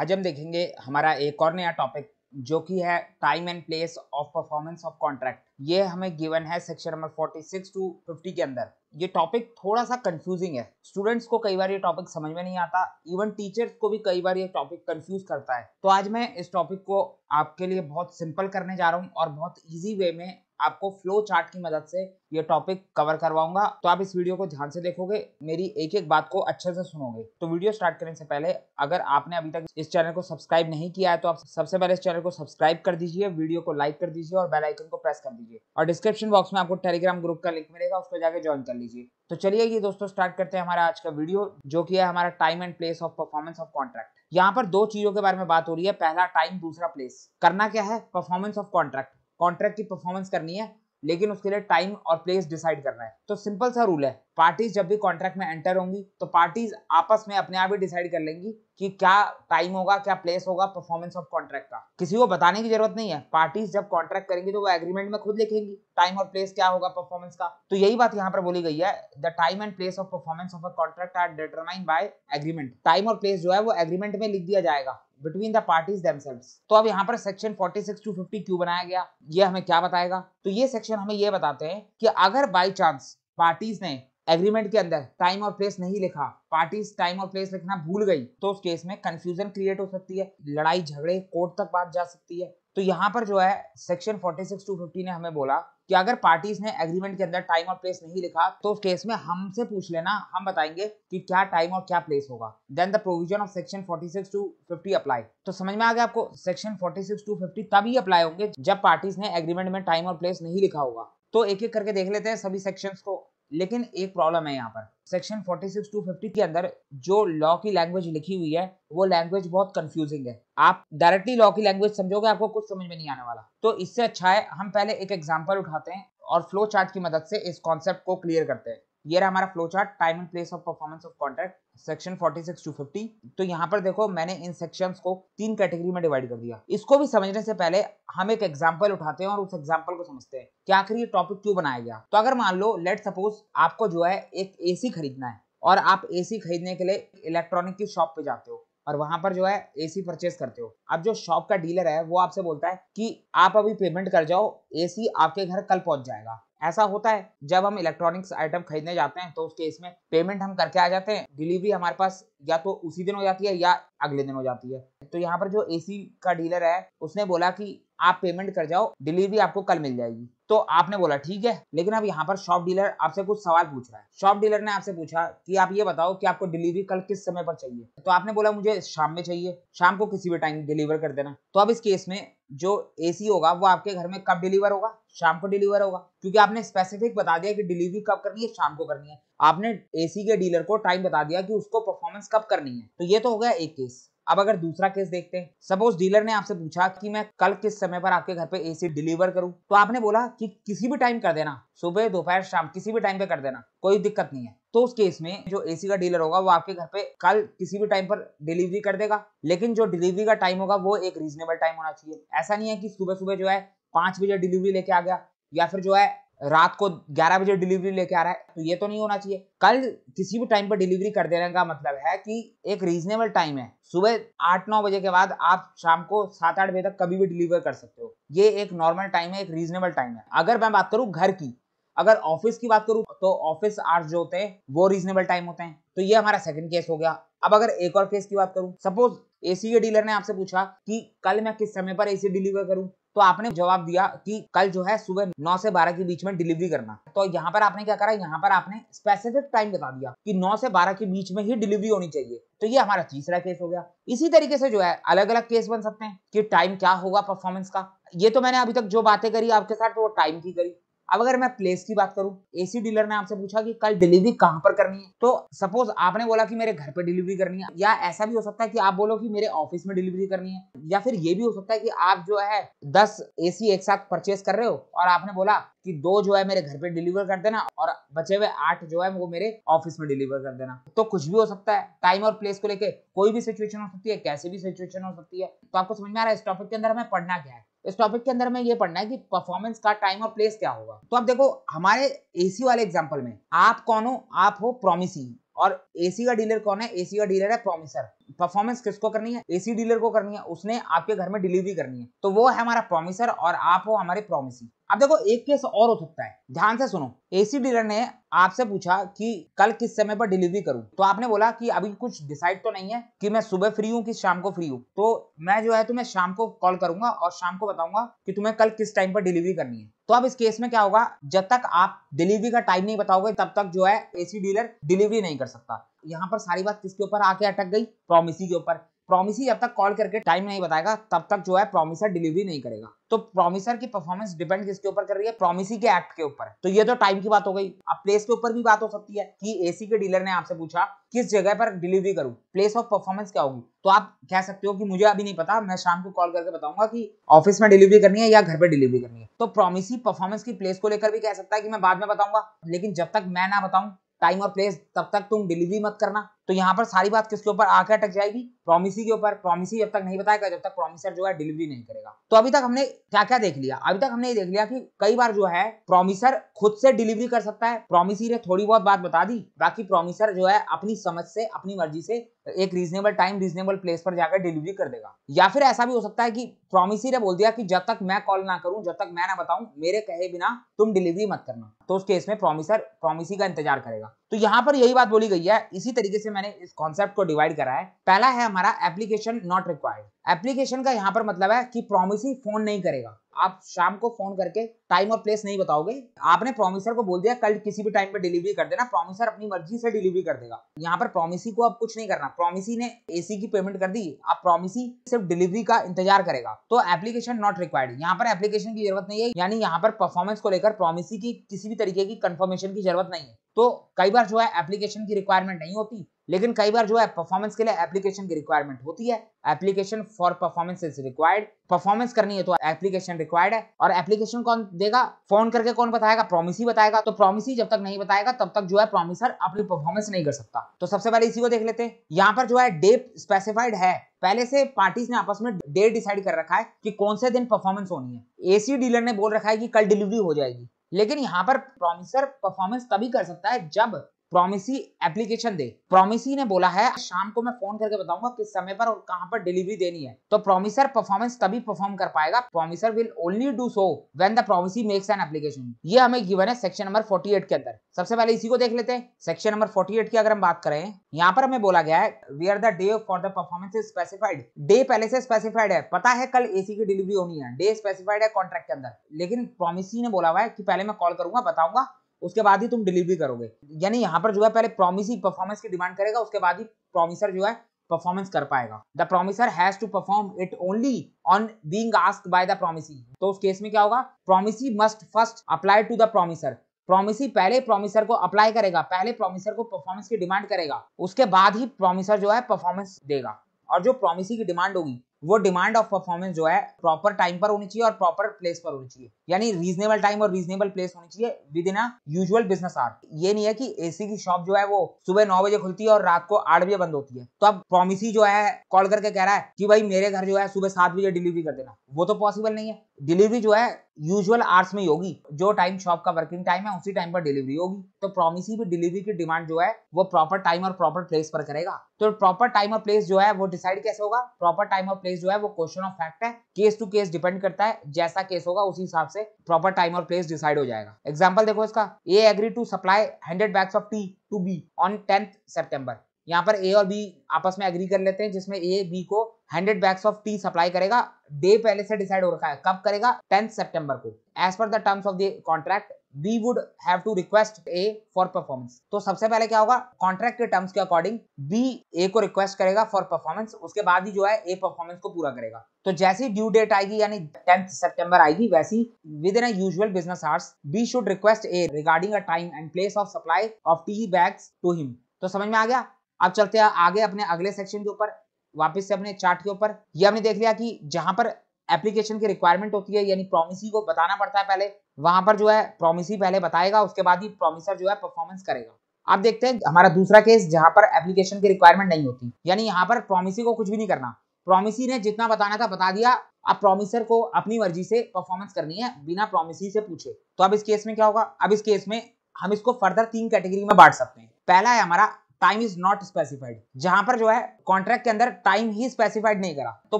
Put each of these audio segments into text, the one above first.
आज हम देखेंगे हमारा एक और नया टॉपिक जो कि है time and place of performance of contract ये हमें गिवन है सेक्शन नंबर 46 टू 50 के अंदर ये टॉपिक थोड़ा सा कंफ्यूजिंग है स्टूडेंट्स को कई बार ये टॉपिक समझ में नहीं आता इवन टीचर्स को भी कई बार ये टॉपिक कंफ्यूज करता है तो आज मैं इस टॉपिक को आपके लिए बहुत सिंपल करने जा रहा हूँ और बहुत ईजी वे में आपको फ्लो चार्ट की मदद से ये टॉपिक कवर करवाऊंगा तो आप इस वीडियो को ध्यान से देखोगे मेरी एक एक बात को अच्छे से सुनोगे तो वीडियो स्टार्ट करने से पहले अगर आपने अभी तक इस चैनल को सब्सक्राइब नहीं किया है तो आप सबसे पहले इस चैनल को सब्सक्राइब कर दीजिए वीडियो को लाइक कर दीजिए और बेलाइकन को प्रेस कर दीजिए और डिस्क्रिप्शन बॉक्स में आपको टेलीग्राम ग्रुप का लिंक मिलेगा उसको जाकर ज्वाइन कर लीजिए तो चलिए ये दोस्तों स्टार्ट करते हैं हमारा आज का वीडियो जो कि है हमारा time and place of performance of contract यहाँ पर दो चीज़ों के बारे में बात हो रही है पहला टाइम दूसरा प्लेस करना क्या है परफॉर्मेंस ऑफ कॉन्ट्रैक्ट कॉन्ट्रैक्ट की परफॉर्मेंस करनी है लेकिन उसके लिए टाइम और प्लेस डिसाइड करना है तो सिंपल सा रूल है पार्टीज जब भी कॉन्ट्रैक्ट में एंटर होंगी तो पार्टीज आपस में अपने आप ही डिसाइड कर लेंगी कि क्या टाइम होगा क्या प्लेस होगा परफॉर्मेंस ऑफ कॉन्ट्रैक्ट का किसी को बताने की जरूरत नहीं है पार्टीज जब कॉन्ट्रैक्ट करेंगी तो वो एग्रीमेंट में खुद लिखेंगी टाइम और प्लेस क्या होगा परफॉर्मेंस का तो यही बात यहाँ पर बोली गई है the time and place of performance of a contract are determined by agreement time और प्लेस जो है वो एग्रीमेंट में लिख दिया जाएगा बिटवीन द पार्टीज दमसेल्स तो अब यहाँ पर सेक्शन 46 टू 50 क्यों बनाया गया ये हमें क्या बताएगा तो ये सेक्शन हमें ये बताते हैं कि अगर बाई चांस पार्टीज ने एग्रीमेंट के अंदर टाइम और प्लेस नहीं लिखा पार्टीज टाइम और प्लेस लिखना भूल गई तो उस केस में कंफ्यूजन क्रिएट हो सकती है लड़ाई झगड़े कोर्ट तक बात जा सकती है तो यहाँ पर जो है सेक्शन टू फिफ्टी ने हमें बोला कि अगर पार्टीज ने एग्रीमेंट के अंदर टाइम और प्लेस नहीं लिखा तो उस केस में हमसे पूछ लेना हम बताएंगे कि क्या टाइम और क्या प्लेस होगा then the provision of section 46 to apply तो समझ में आ गया आपको सेक्शन सिक्स टू 50 तभी अप्लाई होंगे जब पार्टीज ने एग्रीमेंट में टाइम और प्लेस नहीं लिखा होगा तो एक एक करके देख लेते हैं सभी सेक्शन को लेकिन एक प्रॉब्लम है यहाँ पर सेक्शन 46250 टू के अंदर जो लॉ की लैंग्वेज लिखी हुई है वो लैंग्वेज बहुत कंफ्यूजिंग है आप डायरेक्टली लॉ की लैंग्वेज समझोगे आपको कुछ समझ में नहीं आने वाला तो इससे अच्छा है हम पहले एक एग्जाम्पल उठाते हैं और फ्लो चार्ट की मदद से इस कॉन्सेप्ट को क्लियर करते हैं ये रहा हमारा flow chart time and place of performance of contract section 46 to 50 तो यहाँ पर देखो मैंने इन सेक्शंस को तीन कैटेगरी में डिवाइड कर दिया इसको भी समझने से पहले हम एक एग्जांपल उठाते हैं और उस एग्जांपल को समझते हैं कि आखिर ये टॉपिक क्यों बनाया गया तो अगर मान लो लेट सपोज आपको जो है एक ए खरीदना है और आप ए खरीदने के लिए इलेक्ट्रॉनिक की शॉप पे जाते हो और वहां पर जो है एसी परचेस करते हो अब जो शॉप का डीलर है वो आपसे बोलता है कि आप अभी पेमेंट कर जाओ एसी आपके घर कल पहुंच जाएगा ऐसा होता है जब हम इलेक्ट्रॉनिक्स आइटम खरीदने जाते हैं तो उस केस में पेमेंट हम करके आ जाते हैं डिलीवरी हमारे पास या तो उसी दिन हो जाती है या अगले दिन हो जाती है तो यहाँ पर जो एसी का डीलर है उसने बोला कि आप पेमेंट कर जाओ डिलीवरी आपको कल मिल जाएगी तो आपने बोला ठीक है लेकिन अब यहाँ पर शॉप डीलर आपसे कुछ सवाल पूछ रहा है शॉप डीलर ने आपसे पूछा कि आप ये बताओ कि आपको डिलीवरी कल किस समय पर चाहिए तो आपने बोला मुझे शाम में चाहिए शाम को किसी भी टाइम डिलीवर कर देना तो अब इस केस में जो एसी होगा वो आपके घर में कब डिलीवर होगा शाम को डिलीवर होगा क्योंकि आपने स्पेसिफिक बता दिया कि डिलीवरी कब करनी है शाम को करनी है आपने एसी के डीलर को टाइम बता दिया कि उसको परफॉर्मेंस कब करनी है तो ये तो हो गया एक केस अब अगर दूसरा केस देखते हैं सपोज डीलर ने आपसे पूछा कि मैं कल किस समय पर आपके घर पे एसी डिलीवर करूं तो आपने बोला कि किसी भी टाइम कर देना सुबह दोपहर शाम किसी भी टाइम पे कर देना कोई दिक्कत नहीं है तो उस केस में जो एसी का डीलर होगा वो आपके घर पे कल किसी भी टाइम पर डिलीवरी कर देगा लेकिन जो डिलीवरी का टाइम होगा वो एक रीजनेबल टाइम होना चाहिए ऐसा नहीं है कि सुबह सुबह जो है पांच बजे डिलीवरी लेके आ गया या फिर जो है रात को ग्यारह बजे डिलीवरी लेके आ रहा है तो ये तो नहीं होना चाहिए कल किसी भी टाइम पर डिलीवरी कर देने का मतलब है कि एक रीजनेबल टाइम है सुबह आठ नौ बजे के बाद आप शाम को सात आठ बजे तक कभी भी डिलीवर कर सकते हो ये एक नॉर्मल टाइम है एक रीजनेबल टाइम है अगर मैं बात करूं घर की अगर ऑफिस की बात करूं तो ऑफिस आवर्स जो होते हैं वो रीजनेबल टाइम होते हैं तो ये हमारा सेकंड केस हो गया अब अगर एक और केस की बात करूं सपोज एसी के डीलर ने आपसे पूछा कि कल मैं किस समय पर एसी डिलीवर करूं तो आपने जवाब दिया कि कल जो है सुबह नौ से बारह के बीच में डिलीवरी करना तो यहाँ पर आपने क्या करा यहाँ पर आपने स्पेसिफिक टाइम बता दिया कि नौ से बारह के बीच में ही डिलीवरी होनी चाहिए तो ये हमारा तीसरा केस हो गया इसी तरीके से जो है अलग अलग केस बन सकते हैं कि टाइम क्या होगा परफॉर्मेंस का ये तो मैंने अभी तक जो बातें करी आपके साथ तो वो टाइम की करी अब अगर मैं प्लेस की बात करूं एसी डीलर ने आपसे पूछा कि कल डिलीवरी कहां पर करनी है तो सपोज आपने बोला कि मेरे घर पे डिलीवरी करनी है या ऐसा भी हो सकता है कि आप बोलो कि मेरे ऑफिस में डिलीवरी करनी है या फिर ये भी हो सकता है कि आप जो है दस एसी एक साथ परचेस कर रहे हो और आपने बोला कि दो जो है मेरे घर पे डिलीवर कर देना और बचे हुए आठ जो है वो मेरे ऑफिस में डिलीवर कर देना तो कुछ भी हो सकता है टाइम और प्लेस को लेके कोई भी सिचुएशन हो सकती है कैसे भी सिचुएशन हो सकती है तो आपको समझ में आ रहा है इस टॉपिक के अंदर हमें पढ़ना क्या है इस टॉपिक के अंदर हमें ये पढ़ना है कि परफॉर्मेंस का टाइम और प्लेस क्या होगा तो आप देखो हमारे एसी वाले एग्जाम्पल में आप कौन हो आप हो प्रोमिसी और एसी का डीलर कौन है एसी का डीलर है प्रोमिसर परफॉर्मेंस किसको करनी है एसी डीलर को करनी है उसने आपके घर में डिलीवरी करनी है तो वो है हमारा प्रोमिसर और आप हो हमारे प्रोमिसी अब देखो एक केस और हो सकता है ध्यान से सुनो एसी डीलर ने आपसे पूछा कि कल किस समय पर डिलीवरी करूं तो आपने बोला कि अभी कुछ डिसाइड तो नहीं है कि मैं सुबह फ्री हूं कि शाम को फ्री हूं तो मैं जो है तुम्हें शाम को कॉल करूंगा और शाम को बताऊंगा कि तुम्हें कल किस टाइम पर डिलीवरी करनी है तो अब इस केस में क्या होगा जब तक आप डिलीवरी का टाइम नहीं बताओगे तब तक जो है एसी डीलर डिलीवरी नहीं कर सकता यहाँ पर सारी बात किसके ऊपर आके अटक गई प्रोमिसी के ऊपर प्रोमिसी जब तक कॉल करके टाइम नहीं बताएगा तब तक जो है प्रोमिसर डिलीवरी नहीं करेगा तो प्रोमिसर की परफॉर्मेंस डिपेंड किसके ऊपर कर रही है प्रोमिसी के एक्ट के ऊपर तो ये तो टाइम की बात हो गई अब प्लेस के ऊपर भी बात हो सकती है कि एसी के डीलर ने आपसे पूछा किस जगह पर डिलीवरी करूं प्लेस ऑफ परफॉर्मेंस क्या होगी तो आप कह सकते हो कि मुझे अभी नहीं पता मैं शाम को कॉल करके बताऊंगा कि ऑफिस में डिलीवरी करनी है या घर पर डिलीवरी करनी है तो प्रोमिसी परफॉर्मेंस की प्लेस को लेकर भी कह सकता है कि मैं बाद में बताऊंगा लेकिन जब तक मैं ना बताऊं टाइम और प्लेस तब तक तुम डिलीवरी मत करना तो यहाँ पर सारी बात किसके ऊपर आके अटक जाएगी प्रोमिसी के ऊपर प्रोमिसी जब तक नहीं बताएगा जब तक प्रोमिसर जो है डिलीवरी नहीं करेगा तो अभी तक हमने क्या क्या देख लिया अभी तक हमने ये देख लिया कि कई बार जो है प्रोमिसर खुद से डिलीवरी कर सकता है प्रोमिसी ने थोड़ी बहुत बात बता दी बाकी प्रोमिसर जो है अपनी समझ से अपनी मर्जी से एक रीजनेबल टाइम रीजनेबल प्लेस पर जाकर डिलीवरी कर देगा या फिर ऐसा भी हो सकता है कि प्रोमिसी ने बोल दिया कि जब तक मैं कॉल ना करूं जब तक मैं ना बताऊं मेरे कहे बिना तुम डिलीवरी मत करना तो उस केस में प्रोमिसर प्रोमिसी का इंतजार करेगा तो यहाँ पर यही बात बोली गई है इसी तरीके से मैंने इस कॉन्सेप्ट को डिवाइड करा है पहला है हमारा एप्लीकेशन नॉट रिक्वायर्ड एप्लीकेशन का यहाँ पर मतलब है कि प्रोमिसी फोन नहीं करेगा आप शाम को फोन करके टाइम और प्लेस नहीं बताओगे आपने प्रोमिसर को बोल दिया कल किसी भी टाइम पे डिलीवरी कर देना प्रोमिसर अपनी मर्जी से डिलीवरी कर देगा यहाँ पर प्रोमिसी को अब कुछ नहीं करना प्रोमिसी ने एसी की पेमेंट कर दी आप प्रोमिसी सिर्फ डिलीवरी का इंतजार करेगा तो एप्लीकेशन नॉट रिक्वायर्ड यहाँ पर एप्लीकेशन की जरूरत नहीं है यानी यहाँ पर परफॉर्मेंस को लेकर प्रोमिसी की किसी भी तरीके की कंफर्मेशन की जरूरत नहीं है तो कई बार जो है एप्लीकेशन की रिक्वायरमेंट नहीं होती लेकिन कई बार जो है परफॉर्मेंस के लिए एप्लीकेशन की रिक्वायरमेंट होती है application for performance is required performance करनी है तो एप्लीकेशन रिक्वायर्ड है और एप्लीकेशन कौन देगा फोन करके कौन बताएगा प्रोमिस ही बताएगा तो प्रोमिस ही जब तक नहीं बताएगा तब तक जो है प्रोमिसर अपनी परफॉर्मेंस नहीं कर सकता तो सबसे पहले इसी को देख लेते हैं यहाँ पर जो है डेट स्पेसिफाइड है पहले से पार्टीज ने आपस में डेट डिसाइड कर रखा है कि कौन से दिन परफॉर्मेंस होनी है एसी डीलर ने बोल रखा है कि कल डिलीवरी हो जाएगी लेकिन यहाँ पर प्रोमिसर परफॉर्मेंस तभी कर सकता है जब प्रोमिसी एप्लीकेशन दे प्रोमिसी ने बोला है शाम को मैं फोन करके बताऊंगा किस समय पर और कहां पर डिलीवरी देनी है तो प्रोमिसर परफॉर्मेंस तभी परफॉर्म कर पाएगा promisor will only do so when the promisee makes an application ये हमें गिवन है सेक्शन नंबर 48 के अंदर सबसे पहले इसी को देख लेते हैं सेक्शन नंबर 48 की अगर हम बात करें यहाँ पर हमें बोला गया है where the day for the performance is specified day पहले से स्पेसिफाइड है पता है कल एसी की डिलीवरी होनी है डे स्पेसिफाइड है कॉन्ट्रैक्ट के अंदर लेकिन प्रोमिसी ने बोला हुआ है कि पहले मैं कॉल करूंगा बताऊंगा उसके बाद ही तुम डिलीवरी करोगे यानी यहाँ पर जो है पहले प्रॉमिस ही परफॉर्मेंस की डिमांड करेगा उसके बाद ही प्रोमिसर जो है परफॉर्मेंस कर पाएगा the promisor has to perform it only on being ask by the promisee तो उस केस में क्या होगा promisee must first apply to the promisor promisee पहले प्रोमिसर को अप्लाई करेगा पहले प्रोमिसर को परफॉर्मेंस की डिमांड करेगा उसके बाद ही प्रोमिसर जो है परफॉर्मेंस देगा और जो प्रोमिसी की डिमांड होगी वो डिमांड ऑफ परफॉर्मेंस जो है प्रॉपर टाइम पर होनी चाहिए और प्रॉपर प्लेस पर होनी चाहिए यानी रीजनेबल टाइम और रीजनेबल प्लेस होनी चाहिए within usual business hours ये नहीं है कि एसी की शॉप जो है वो सुबह नौ बजे खुलती है और रात को आठ बजे बंद होती है तो अब प्रोमिसी जो है कॉल करके कह रहा है कि भाई मेरे घर जो है सुबह सात बजे डिलीवरी कर देना वो तो पॉसिबल नहीं है डिलीवरी जो है यूजुअल आवर्स में ही होगी जो टाइम शॉप का वर्किंग टाइम है उसी टाइम पर डिलीवरी होगी तो प्रोमिसी भी डिलीवरी की डिमांड जो है वो प्रॉपर टाइम और प्रॉपर प्लेस पर करेगा तो प्रॉपर टाइम और प्लेस जो है वो डिसाइड कैसे होगा प्रॉपर टाइम और प्लेस प्लेस जो है वो क्वेश्चन ऑफ फैक्ट है केस टू केस डिपेंड करता है जैसा केस होगा उसी हिसाब से प्रॉपर टाइम और प्लेस डिसाइड हो जाएगा एग्जाम्पल देखो इसका A agree to supply hundred bags of tea to B on tenth September यहाँ पर ए और बी आपस में एग्री कर लेते हैं जिसमें ए बी को hundred bags of tea supply करेगा डे पहले से डिसाइड हो रखा है कब करेगा टेंथ सेप्टेम्बर को as per the terms of the contract we would have to request A for performance तो सबसे पहले क्या होगा कॉन्ट्रैक्ट के टर्म्स के अकॉर्डिंग बी ए को रिक्वेस्ट करेगा फॉर परफॉर्मेंस उसके बाद ही जो है ए परफॉर्मेंस को पूरा करेगा तो जैसी ड्यू डेट आएगी यानी टेंथ सितंबर आएगी वैसी within usual business hours B should request A regarding a time and place of supply of tea bags to him तो समझ में आ गया अब चलते हैं आगे अपने अगले सेक्शन के ऊपर वापस से अपने चार्ट के ऊपर ये हमने देख लिया कि जहां पर एप्लीकेशन की रिक्वायरमेंट होती है यानी प्रोमिसी को बताना पड़ता है पहले वहां पर जो है प्रोमिसी पहले बताएगा उसके बाद ही प्रोमिसर जो है परफॉर्मेंस करेगा आप देखते हैं हमारा दूसरा केस जहां पर एप्लीकेशन की रिक्वायरमेंट नहीं होती यानी यहाँ पर प्रोमिसी को कुछ भी नहीं करना प्रोमिसी ने जितना बताना था बता दिया अब प्रोमिसर को अपनी मर्जी से परफॉर्मेंस करनी है बिना प्रोमिसी से पूछे तो अब इस केस में क्या होगा अब इस केस में हम इसको फर्दर तीन कैटेगरी में बांट सकते हैं पहला है हमारा टाइम इज नॉट स्पेसिफाइड जहां पर जो है कॉन्ट्रैक्ट के अंदर टाइम ही स्पेसिफाइड नहीं करा तो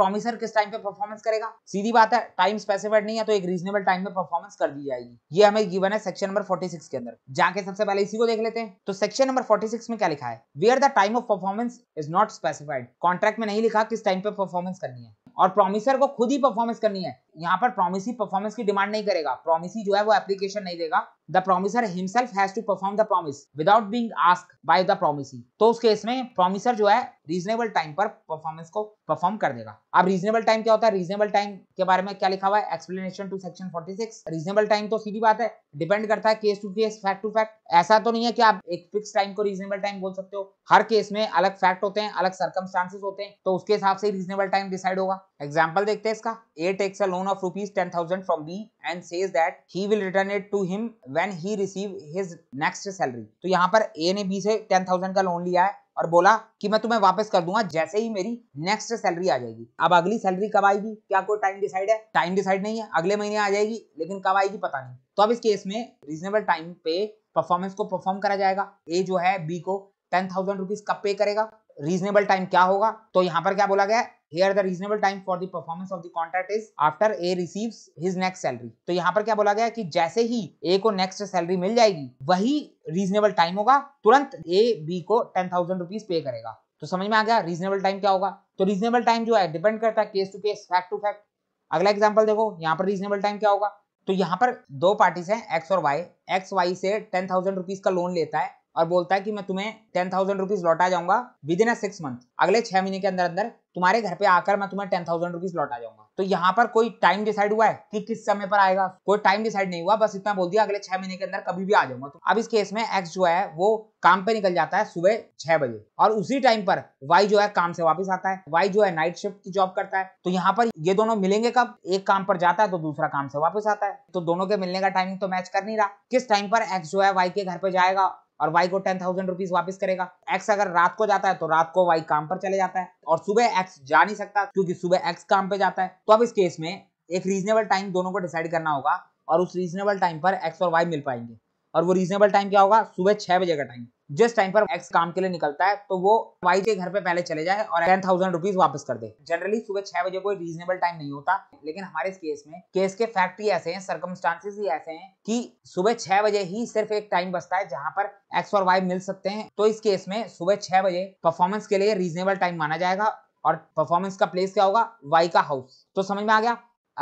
प्रोमिसर किस टाइम पे परफॉर्मेंस करेगा सीधी बात है टाइम स्पेसिफाइड नहीं है तो एक रीजनेबल टाइम में परफॉर्मेंस कर दी जाएगी ये हमें गिवन है सेक्शन नंबर 46 के अंदर जाके सबसे पहले इसी को देख लेते हैं तो सेक्शन नंबर 46 में क्या लिखा है where the time of performance is not specified contract में नहीं लिखा किस टाइम पे परफॉर्मेंस करनी है और प्रोमिसर को खुद ही परफॉर्मेंस करनी है यहाँ पर प्रोमिसी परफॉर्मेंस की डिमांड नहीं करेगा प्रोमिसी जो है वो एप्लीकेशन नहीं देगा the promisor himself has to perform the promise without being ask by the promisee तो उस केस में प्रोमिसर जो है रीजनेबल टाइम पर परफॉर्मेंस को परफॉर्म कर देगा अब रीजनेबल टाइम क्या होता है रीजनेबल टाइम के बारे में क्या लिखा हुआ है explanation to section 46 reasonable time तो सीधी बात है डिपेंड करता है case to case fact to fact ऐसा तो नहीं है कि आप एक फिक्स टाइम को रीजनेबल टाइम बोल सकते हो हर केस में अलग फैक्ट होते हैं अलग सर्कमस्टांसेस होते हैं तो उसके हिसाब से रीजनेबल टाइम डिसाइड होगा एग्जाम्पल देखते हैं इसका A takes a loan loan of rupees 10000 from B and says that he will return it to him when he receive his next salary तो यहाँ पर A ने B से 10000 का loan लिया है और बोला कि मैं तुम्हें वापस कर दूंगा जैसे ही मेरी नेक्स्ट सैलरी आ जाएगी अब अगली सैलरी कब आएगी क्या कोई टाइम डिसाइड है टाइम डिसाइड नहीं है अगले महीने आ जाएगी लेकिन कब आएगी पता नहीं तो अब इस केस में रीजनेबल टाइम पे परफॉर्मेंस को परफॉर्म करा जाएगा ए जो है बी को टेन थाउजेंड रुपीज कब पे करेगा रीजनेबल टाइम क्या होगा तो यहाँ पर क्या बोला गया here the reasonable time for the performance of the contract is after A receive his next salary तो यहाँ पर क्या बोला गया कि जैसे ही ए को नेक्स्ट सैलरी मिल जाएगी वही रीजनेबल टाइम होगा तुरंत ए बी को टेन थाउजेंड रुपीज पे करेगा तो समझ में आ गया रीजनेबल टाइम क्या होगा तो रीजनेबल टाइम जो है डिपेंड करता है case to case fact to fact अगला एग्जाम्पल देखो यहाँ पर रीजनेबल टाइम क्या होगा तो यहाँ पर दो पार्टीज हैं एक्स और वाई एक्स वाई से टेन थाउजेंड रुपीज का लोन लेता है और बोलता है कि मैं तुम्हें टेन थाउजेंड रुपीज लौटा जाऊंगा within a six month अगले छह महीने के अंदर अंदर तुम्हारे घर पे आकर मैं तुम्हें टेन थाउजेंड रुपीज लौटा जाऊंगा तो यहाँ पर कोई टाइम डिसाइड हुआ है कि किस समय पर आएगा कोई टाइम डिसाइड नहीं हुआ बस इतना बोल दिया अगले छह महीने के अंदर कभी भी आ जाऊंगा तो अब इस केस में एक्स जो है वो काम पे निकल जाता है सुबह छह बजे और उसी टाइम पर वाई जो है काम से वापस आता है वाई जो है नाइट शिफ्ट की जॉब करता है तो यहाँ पर ये दोनों मिलेंगे कब एक काम पर जाता है तो दूसरा काम से वापस आता है तो दोनों के मिलने का टाइमिंग तो मैच कर नहीं रहा किस टाइम पर एक्स जो है वाई के घर पे जाएगा और वाई को टेन थाउजेंड रुपीज वापिस करेगा एक्स अगर रात को जाता है तो रात को वाई काम पर चले जाता है और सुबह एक्स जा नहीं सकता क्योंकि सुबह एक्स काम पे जाता है तो अब इस केस में एक रीजनेबल टाइम दोनों को डिसाइड करना होगा और उस रीजनेबल टाइम पर एक्स और वाई मिल पाएंगे और वो रीजनेबल टाइम क्या होगा सुबह छह बजे का टाइम जिस टाइम पर एक्स काम के लिए निकलता है तो वो वाई के घर पे पहले चले जाए और टेन थाउजेंड रुपीज वापस कर दे जनरली सुबह छह बजे कोई रीजनेबल टाइम नहीं होता लेकिन हमारे केस में केस के फैक्ट ही ऐसे हैं सर्कमस्टांसेस ही ऐसे हैं कि सुबह छह बजे ही सिर्फ एक टाइम बचता है जहां पर एक्स और वाई मिल सकते हैं तो इस केस में सुबह छह बजे परफॉर्मेंस के लिए रीजनेबल टाइम माना जाएगा और परफॉर्मेंस का प्लेस क्या होगा वाई का हाउस तो समझ में आ गया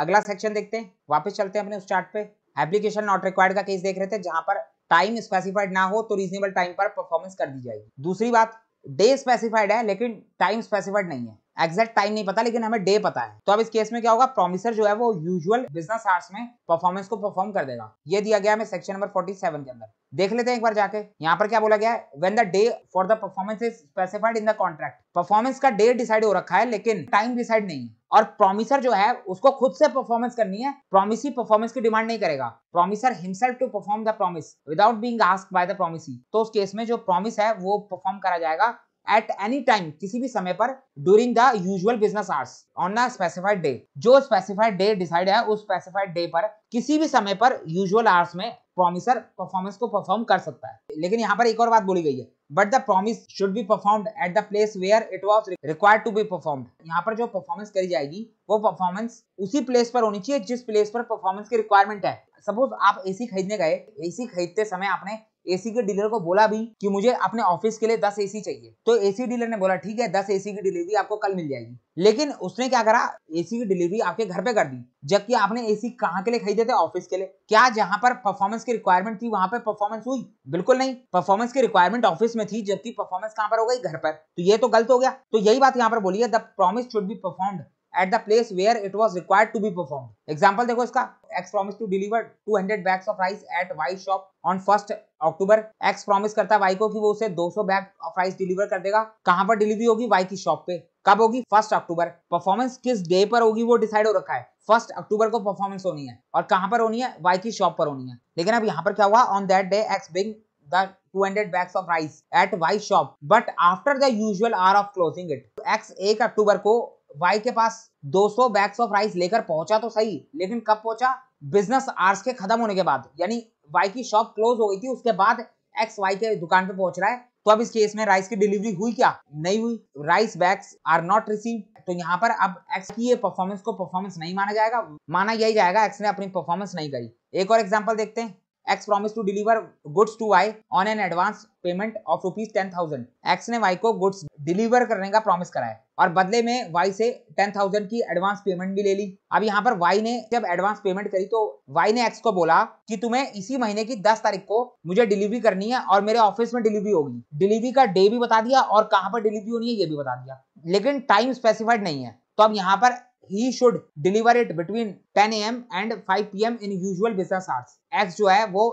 अगला सेक्शन देखते हैं वापस चलते हैं अपने उस चार्ट पे एप्लीकेशन नॉट रिक्वायर्ड का केस देख रहे थे जहां पर टाइम स्पेसिफाइड ना हो तो रीजनेबल टाइम पर परफॉर्मेंस कर दी जाएगी दूसरी बात डे स्पेसिफाइड है लेकिन टाइम स्पेसिफाइड नहीं है एग्जैक्ट टाइम नहीं पता लेकिन हमें डे पता है तो अब इस केस में क्या होगा प्रोमिसर जो है वो यूजुअल बिजनेस आर्ट्स में परफॉर्मेंस को परफॉर्म कर देगा ये दिया गया हमें सेक्शन नंबर 47 के अंदर देख लेते हैं एक बार जाके यहाँ पर क्या बोला गया है when the day for the performance is specified in the contract performance का डे डिसाइड हो रखा है लेकिन टाइम डिसाइड नहीं है और प्रोमिसर जो है उसको खुद से परफॉर्मेंस करनी है प्रोमिसी परफॉर्मेंस की डिमांड नहीं करेगा promisor himself to perform the promise without being ask by the promise तो उस केस में जो प्रोमिस है वो परफॉर्म करा जाएगा एट एनी टाइम किसी भी समय पर during the usual business hours on a specified day जो स्पेसिफाइड डे डिसाइड है उस स्पेसिफाइड डे पर किसी भी समय पर यूजुअल आवर्स में प्रोमिसर परफॉर्मेंस को परफॉर्म कर सकता है लेकिन यहाँ पर एक और बात बोली गई है but the promise should be perform at the place where it was required to be perform यहाँ पर जो परफॉर्मेंस करी जाएगी वो परफॉर्मेंस उसी प्लेस पर होनी चाहिए जिस प्लेस पर परफॉर्मेंस की रिक्वायरमेंट है सपोज आप एसी खरीदने गए एसी खरीदते समय आपने एसी के डीलर को बोला भी कि मुझे अपने ऑफिस के लिए दस एसी चाहिए तो एसी डीलर ने बोला ठीक है दस एसी की डिलीवरी आपको कल मिल जाएगी लेकिन उसने क्या करा एसी की डिलीवरी आपके घर पे कर दी जबकि आपने एसी कहाँ के लिए खरीदे थे ऑफिस के लिए क्या जहाँ पर परफॉर्मेंस की रिक्वायरमेंट थी वहाँ पर परफॉर्मेंस हुई बिल्कुल नहीं परफॉर्मेंस की रिक्वायरमेंट ऑफिस में थी जबकि परफॉर्मेंस कहाँ पर हो गई घर पर तो ये तो गलत हो गया तो यही बात यहाँ पर बोली है the promise should be performed at the place where it was required to be perform example देखो इसका X promise to deliver two hundred bags of rice at Y shop on first October X promise करता है Y को कि वो उसे 200 bag of rice deliver कर देगा कहाँ पर डिलीवरी होगी वाई की शॉप पे कब होगी फर्स्ट अक्टूबर परफॉर्मेंस किस डे पर होगी वो डिसाइड हो रखा है फर्स्ट अक्टूबर को परफॉर्मेंस होनी है और कहाँ पर होनी है वाई की शॉप पर होनी है लेकिन अब यहाँ पर क्या हुआ on that day X being the 200 bags of rice at Y shop, but after the usual hour of closing it. X 1 अक्टूबर को वाई के पास 200 बैग्स ऑफ राइस लेकर पहुंचा तो सही लेकिन कब पहुंचा बिजनेस आर्स के खत्म होने के बाद यानी वाई की शॉप क्लोज हो गई थी उसके बाद एक्स वाई के दुकान पे पहुंच रहा है तो अब इस केस में राइस की डिलीवरी हुई क्या नहीं हुई rice bags are not receive तो यहाँ पर अब एक्स की ये परफॉर्मेंस को परफॉर्मेंस नहीं माना जाएगा माना यही जाएगा एक्स ने अपनी परफॉर्मेंस नहीं करी एक और एग्जाम्पल देखते हैं X promise to deliver goods to Y on an advance payment of rupees ten thousand X ने वाई को गुड्स डिलीवर करने का प्रॉमिस करा है और बदले में वाई से टेन थाउजेंड की एडवांस पेमेंट भी ले ली अब यहाँ पर वाई ने जब एडवांस पेमेंट करी तो वाई ने एक्स को बोला कि तुम्हें इसी महीने की दस तारीख को मुझे डिलीवरी करनी है और मेरे ऑफिस में डिलीवरी होगी डिलीवरी का डे भी बता दिया और कहाँ पर डिलीवरी होनी है ये भी बता दिया लेकिन टाइम स्पेसिफाइड नहीं है तो अब यहाँ पर he should deliver it between 10 AM and 5 PM in usual business hours X जो है वो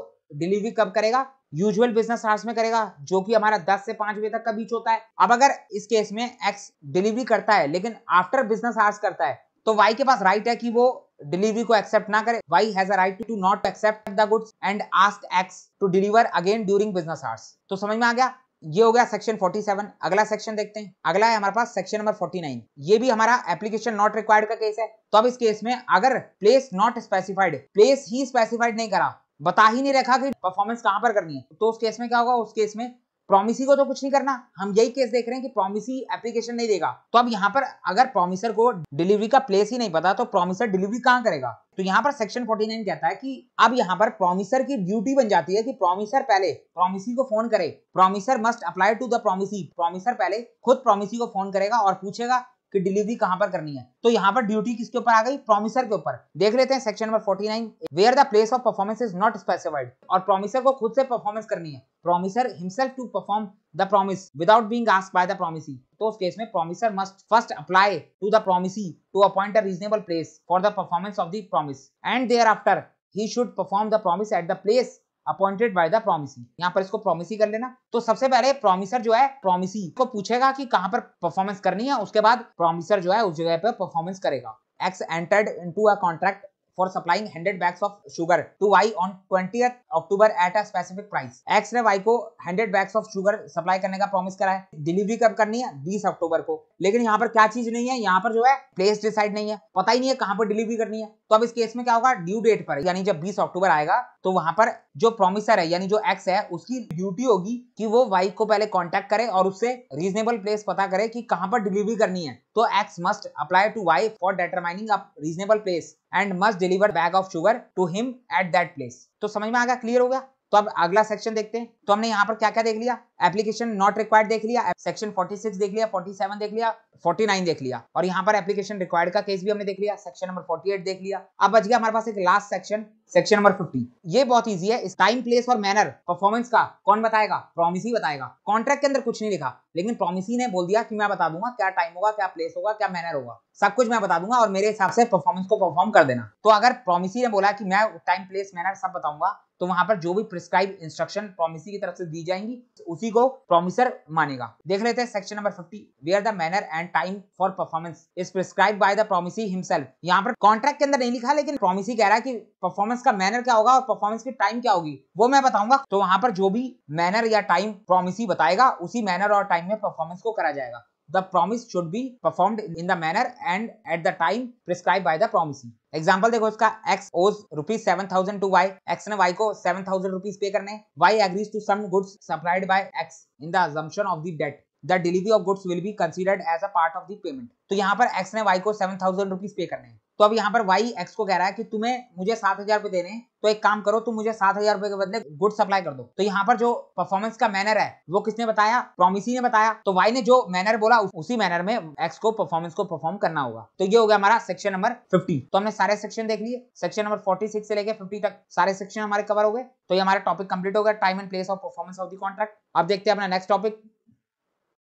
डिलीवरी कब करेगा यूजुअल बिजनेस आवर्स में करेगा जो कि हमारा 10 से 5 बजे तक का बीच होता है अब अगर इस केस में एक्स डिलीवरी करता है लेकिन आफ्टर बिजनेस आवर्स करता है तो वाई के पास राइट है कि वो डिलीवरी को एक्सेप्ट ना करे Y has a right to not accept the goods and ask X to deliver again during business hours तो समझ में आ गया ये हो गया सेक्शन 47 अगला सेक्शन देखते हैं अगला है हमारे पास सेक्शन नंबर 49 ये भी हमारा एप्लीकेशन नॉट रिक्वायर्ड का केस है तो अब इस केस में अगर प्लेस नॉट स्पेसिफाइड प्लेस ही स्पेसिफाइड नहीं करा बता ही नहीं रखा कि परफॉर्मेंस कहां पर करनी है तो उस केस में क्या होगा उस केस में प्रोमिसी को तो कुछ नहीं करना हम यही केस देख रहे हैं कि प्रोमिसी एप्लीकेशन नहीं देगा तो अब यहाँ पर अगर प्रोमिसर को डिलीवरी का प्लेस ही नहीं पता तो प्रोमिसर डिलीवरी कहाँ करेगा तो यहाँ पर सेक्शन 49 कहता है कि अब यहाँ पर प्रोमिसर की ड्यूटी बन जाती है कि प्रोमिसर पहले प्रोमिसी को फोन करे promisor must apply to the promisee promisor पहले खुद प्रोमिसी को फोन करेगा और पूछेगा कि डिलीवरी कहां पर करनी है तो यहां पर ड्यूटी किसके ऊपर आ गई प्रोमिसर के ऊपर देख लेते हैं section number 49 where the place of performance is not specified और प्रोमिसर को खुद से परफॉर्मेंस करनी है promisor himself to perform the promise without being asked by the promisee तो उस केस में promisor must first apply to the promisee to appoint a reasonable place for the performance of the promise and thereafter he should perform the promise at the place appointed bye the promisee यहाँ पर इसको promisee कर लेना तो सबसे पहले promisor जो है प्रोमिसी को पूछेगा कि कहाँ पर परफॉर्मेंस करनी है उसके बाद प्रोमिसर जो है उस जगह पर परफॉर्मेंस करेगा X entered into a contract for supplying 100 bags of sugar to Y on 20th October at a specific price. X ने Y को 100 bags of sugar supply करने का promise करा है Delivery कब करनी है 20 October को लेकिन यहाँ पर क्या चीज नहीं है यहाँ पर जो है place decide नहीं है पता ही नहीं है कहाँ पर delivery करनी है तो अब इस केस में क्या होगा Due date पर यानी जब 20 October आएगा तो वहाँ पर जो promiser है यानी जो X है उसकी duty होगी कि वो Y को पहले contact करे और उससे reasonable place पता करे कि कहाँ पर delivery करनी है तो X must apply to Y for determining a reasonable place. And must deliver bag of sugar to him at that place तो समझ में आ गया क्लियर हो गया तो अब अगला सेक्शन देखते हैं तो हमने यहाँ पर क्या क्या देख लिया एप्लीकेशन नॉट रिक्वायर्ड देख लिया सेक्शन 46 देख लिया 47 देख लिया 49 देख लिया और यहाँ पर एप्लीकेशन रिक्वायर्ड का केस भी हमने देख लिया सेक्शन नंबर 48 देख लिया अब बच गया हमारे पास एक लास्ट सेक्शन सेक्शन नंबर 50 ये बहुत इजी है इस टाइम प्लेस और मैनर परफॉर्मेंस का कौन बताएगा प्रोमिस ही बताएगा कॉन्ट्रैक्ट के अंदर कुछ नहीं लिखा लेकिन प्रॉमिस ने बोल दिया कि मैं बता दूंगा क्या टाइम होगा क्या प्लेस होगा क्या मैनर होगा सब कुछ मैं बता दूंगा और मेरे हिसाब से परफॉर्मेंस को परफॉर्म कर देना तो अगर प्रॉमिस ने बोला कि मैं टाइम प्लेस मैनर सब बताऊंगा तो वहां पर जो भी प्रिस्क्राइब इंस्ट्रक्शन प्रोमिसी की तरफ से दी जाएंगी तो उसी को प्रोमिसर मानेगा देख लेते हैं section number 50 where the manner and time for performance is prescribe by the promisee himself यहाँ पर कॉन्ट्रैक्ट के अंदर नहीं लिखा लेकिन प्रोमिसी कह रहा है कि परफॉर्मेंस का मैनर क्या होगा और परफॉर्मेंस की टाइम क्या होगी वो मैं बताऊंगा तो वहां पर जो भी मैनर या टाइम प्रोमिसी बताएगा उसी मैनर और टाइम में परफॉर्मेंस को करा जाएगा the promise should be performed in the manner and at the time prescribed by the promisee. Example देखो इसका X owes rupees seven thousand to Y X ने वाई को सेवन थाउजेंड रुपीज पे करने Y agrees to some goods supplied by X in the of the date the delivery of goods will be considered as a part of the payment तो यहाँ पर x ने Y को seven thousand rupees pay करने हैं तो अब यहाँ पर वाई एक्स को कह रहा है कि तुम्हें मुझे सात हजार रुपए देने तो एक काम करो तुम मुझे सात हजार रुपए के बदले गुड सप्लाई कर दो तो यहाँ पर जो परफॉर्मेंस का मैनर है वो किसने बताया प्रोमिसी ने बताया तो वाई ने जो मैनर बोला उसी मैनर में एक्स को परफॉर्मेंस को परफॉर्म करना होगा तो ये हो गया हमारा सेक्शन नंबर फिफ्टी तो हमने सारे सेक्शन देख लिए सेक्शन नंबर फोर्टी सिक्स से लेकर फिफ्टी तक सारे सेक्शन हमारे कवर हो गए तो ये हमारा टॉपिक कंप्लीट हो गया time and place of performance of the contract अब देखते हैं अपना नेक्स्ट टॉपिक